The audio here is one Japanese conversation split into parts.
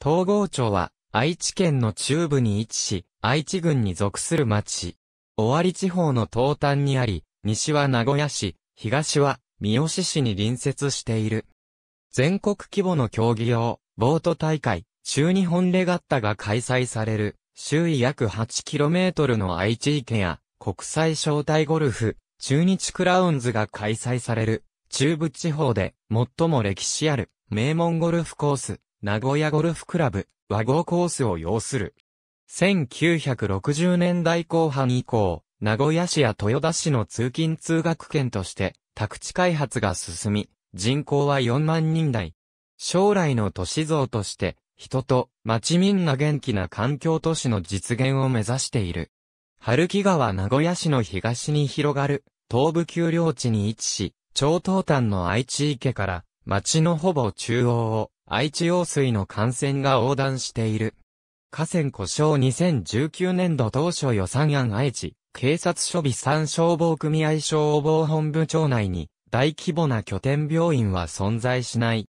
東郷町は、愛知県の中部に位置し、愛知郡に属する町。尾張地方の東端にあり、西は名古屋市、東は三好市に隣接している。全国規模の競技用、ボート大会、中日本レガッタが開催される、周囲約 8km の愛知池や、国際招待ゴルフ、中日クラウンズが開催される、中部地方で最も歴史ある名門ゴルフコース、名古屋ゴルフクラブ和合コースを要する。1960年代後半以降、名古屋市や豊田市の通勤通学圏として宅地開発が進み、人口は4万人台。将来の都市像として、人と町民が元気な環境都市の実現を目指している。春木川名古屋市の東に広がる東部丘陵地に位置し、超東端の愛知池から町のほぼ中央を愛知用水の感染が横断している。河川故障2019年度当初予算案愛知、警察処備三消防組合消防本部庁内に、大規模な拠点病院は存在しない。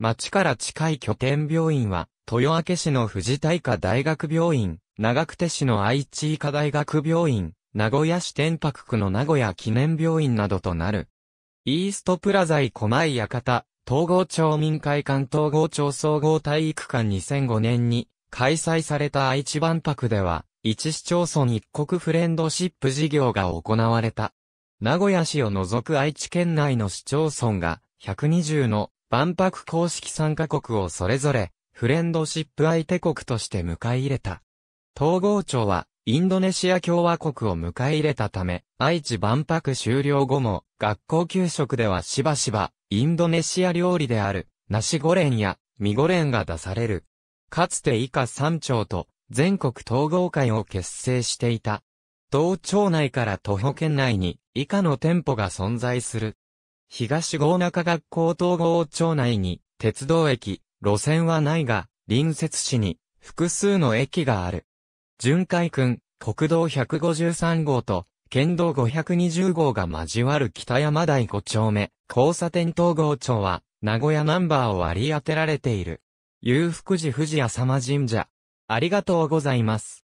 町から近い拠点病院は、豊明市の富士大科大学病院、長久手市の愛知医科大学病院、名古屋市天白区の名古屋記念病院などとなる。イーストプラザイ狛江館、統合町民会館統合町総合体育館2005年に開催された愛知万博では、一市町村一国フレンドシップ事業が行われた。名古屋市を除く愛知県内の市町村が120の万博公式参加国をそれぞれフレンドシップ相手国として迎え入れた。統合庁はインドネシア共和国を迎え入れたため、愛知万博終了後も、学校給食ではしばしば、インドネシア料理である、ナシゴレンや、ミゴレンが出される。かつて以下三町と、全国統合会を結成していた。同町内から徒歩圏内に、以下の店舗が存在する。東郷中学校統合町内に、鉄道駅、路線はないが、隣接市に、複数の駅がある。巡回君、国道153号と、県道520号が交わる北山台5丁目、交差点統合町は、名古屋ナンバーを割り当てられている。裕福寺富士浅間神社。ありがとうございます。